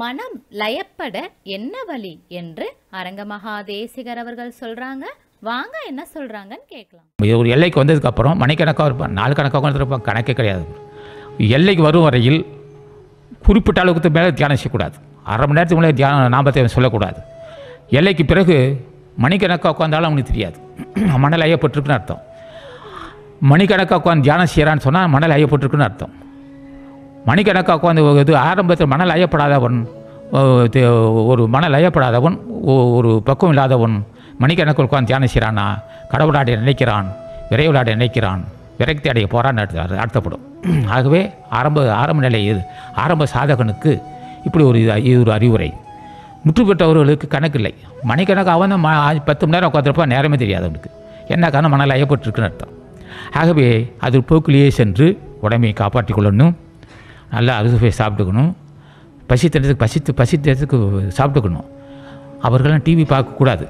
மனம் லயப்பட என்ன வழி என்று அரங்க மகாதேசிகர் அவர்கள் சொல்றாங்க வாங்க என்ன சொல்றாங்கன்னு கேட்கலாம் ஒரு எல்லைக்கு வந்ததுக்கு அப்புறம் மணிக்கணக்காக இருப்பான் நாலு கணக்காக இருப்பான் கணக்கே கிடையாது எல்லைக்கு வரும் வரையில் குறிப்பிட்ட அளவுக்கு மேலே தியானம் செய்யக்கூடாது அரை மணி நேரத்துக்கு மேலே தியானம் நாமத்தை சொல்லக்கூடாது எல்லைக்கு பிறகு மணிக்கணக்காக உட்காந்தாலும் அவனுக்கு தெரியாது மணல் ஐயப்பட்டிருக்குன்னு அர்த்தம் மணிக்கணக்காக உட்காந்து தியானம் செய்கிறான்னு சொன்னால் மணல் ஐயப்பட்டிருக்குன்னு அர்த்தம் மணிக்கணக்காக உட்காந்து இது ஆரம்பத்தில் மன லயப்படாதவன் ஒரு மன லயப்படாதவன் ஒரு பக்குவம் இல்லாதவன் மணிக்கணக்கு உட்காந்து தியானம் செய்கிறானா கடவுளாடி நினைக்கிறான் விரைவிலாடி நினைக்கிறான் விரக்தி அடைய போறான்னு நடத்தப்படும் ஆகவே ஆரம்ப ஆரம்ப நிலை இது ஆரம்ப சாதகனுக்கு இப்படி ஒரு இது ஒரு அறிவுரை முற்று பெற்றவர்களுக்கு கணக்கு இல்லை மணிக்கணக்கு அவன் ம பத்து மணி நேரம் உட்காந்துருப்பான் நேரமே தெரியாது அவனுக்கு என்ன காரணம் மணல் ஐயப்பட்டிருக்குன்னு அர்த்தம் ஆகவே அது போக்கிலேயே சென்று உடம்பை காப்பாற்றிக் கொள்ளணும் நல்லா அறுது போய் சாப்பிட்டுக்கணும் பசித்தனத்துக்கு பசித்து பசித்தனத்துக்கு சாப்பிட்டுக்கணும் அவர்களெலாம் டிவி பார்க்கக்கூடாது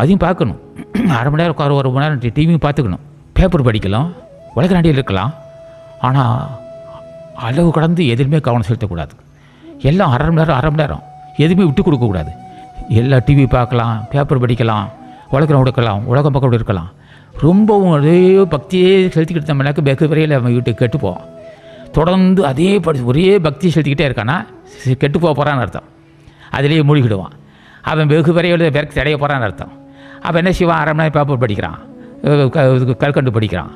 அதையும் பார்க்கணும் அரை மணி நேரம் உட்கார ஒரு மணி நேரம் டிவியும் பார்த்துக்கணும் பேப்பர் படிக்கலாம் உலக நாடியில் இருக்கலாம் ஆனால் அளவு கடந்து எதுவுமே கவனம் செலுத்தக்கூடாது எல்லாம் அரை மணி நேரம் அரை மணி நேரம் எதுவுமே விட்டு கொடுக்கக்கூடாது எல்லா டிவி பார்க்கலாம் பேப்பர் படிக்கலாம் உலகம் கொடுக்கலாம் உலகம் பக்கம் இருக்கலாம் ரொம்பவும் அதே பக்தியே செலுத்திக்கிட்டு நம்மளாக்கு பெக்கு வரையில் நம்ம வீட்டுக்கு கெட்டுப்போம் தொடர்ந்து அதே படி ஒரே பக்தி செலுத்திக்கிட்டே இருக்கான்னா கெட்டு போக போகிறான்னு அர்த்தம் அதிலேயே மூழ்கிடுவான் அவன் வெகு விரைவில் விறக்கு தடைய போகிறான்னு அர்த்தம் அப்போ என்ன செய்வான் அரை மணி நேரம் பேப்பர் படிக்கிறான் கற்கண்டு படிக்கிறான்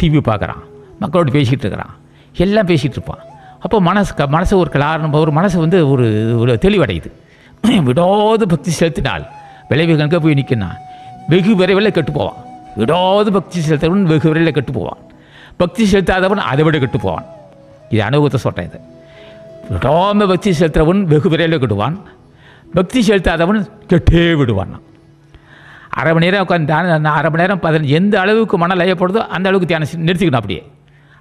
டிவி பார்க்குறான் மக்களோடு பேசிக்கிட்டு இருக்கிறான் எல்லாம் பேசிகிட்டு இருப்பான் அப்போ மனசு க மனசு ஒரு கலாரணம் ஒரு மனசு வந்து ஒரு ஒரு தெளிவடையுது விடாது பக்தி செலுத்தினால் விளைவுகளுக்கு போய் நிற்கினா வெகு விரைவில் கெட்டு போவான் விடாது பக்தி செலுத்தவன் வெகு விரைவில் கெட்டு போவான் பக்தி செலுத்தாதவன் அதை விட கெட்டு போவான் இது அனுபவத்தை சொல்கிறேன் இது விடாமல் பக்தி செலுத்தவன் வெகு விரைவில் கெடுவான் பக்தி செலுத்தாதவன் கெட்டே விடுவான் அரை மணி நேரம் உட்காந்து தியானம் அரை மணி நேரம் பதினஞ்சு எந்த அளவுக்கு மன லயப்படுதோ அந்த அளவுக்கு தியானம் நிறுத்திக்கணும் அப்படியே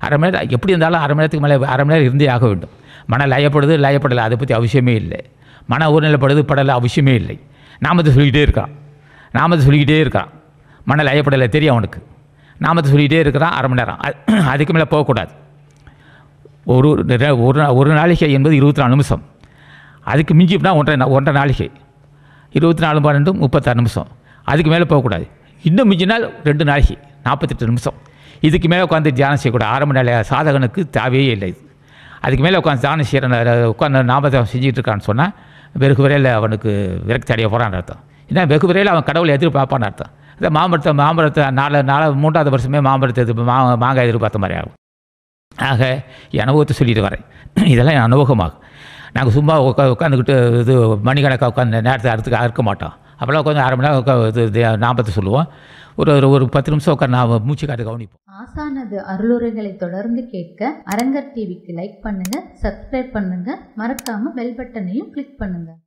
அரை மணி நேரம் எப்படி இருந்தாலும் அரை மணி நேரத்துக்கு மேலே அரை மணி நேரம் இருந்தே ஆக வேண்டும் மன லயப்படுது லயப்படலை அதை பற்றி அவசியமே இல்லை மன ஊர்நிலைப்படுது படலை அவசியமே இல்லை நாமத்தை சொல்லிக்கிட்டே இருக்கான் நாமத்தை சொல்லிக்கிட்டே இருக்கான் மன லயப்படலை தெரியும் அவனுக்கு நாமத்தை சொல்லிகிட்டே இருக்கிறான் அரை மணி நேரம் அதுக்கு மேலே போகக்கூடாது ஒரு ஒரு ஒரு நாளிகை என்பது இருபத்தி நாலு நிமிஷம் அதுக்கு மிஞ்சிப்னா ஒன்றரை ஒன்றரை நாளிகை இருபத்தி நாலு பன்னெண்டு முப்பத்தாறு நிமிஷம் அதுக்கு மேலே போகக்கூடாது இன்னும் மிஞ்சினால் ரெண்டு நாளைக்கு நாற்பத்தெட்டு நிமிஷம் இதுக்கு மேலே உட்காந்து தியானம் செய்யக்கூடாது ஆரம்ப நிலை சாதகனுக்கு தேவையே இல்லை இது அதுக்கு மேலே உட்காந்து தியானம் செய்கிற உட்காந்து நாமத்தை செஞ்சுட்டு இருக்கான்னு சொன்னால் வெகு விரையில் அவனுக்கு விரக்தி அடைய போகிறான்னு அர்த்தம் ஏன்னா வெகு விரையில் அவன் கடவுளை எதிர்பார்ப்பான்னு அர்த்தம் இந்த மாம்பழத்தை மாம்பழத்தை நாலு நாலு மூன்றாவது வருஷமே மாம்பழத்தை இது மா மாங்காய் எதிர்பார்த்த மாதிரி ஆகும் ஆக அனுபவத்தை சொல்லிட்டு வரேன் இதெல்லாம் என் அனுபவமாகும் நாங்கள் சும்மா உட்கா உட்காந்துக்கிட்டு இது மணிக்கணக்காக உட்காந்து நேரத்தை அறுத்துக்க அறுக்க மாட்டோம் அப்போல்லாம் கொஞ்சம் அரை மணி நேரம் இது ஞாபகத்தை சொல்லுவோம் ஒரு ஒரு ஒரு பத்து நிமிஷம் உட்காந்து நான் மூச்சு காட்டு கவனிப்போம் ஆசானது அருளுரைகளை தொடர்ந்து கேட்க அரங்கர் டிவிக்கு லைக் பண்ணுங்கள் சப்ஸ்கிரைப் பண்ணுங்கள் மறக்காமல் பெல் பட்டனையும் கிளிக் பண்ணுங்கள்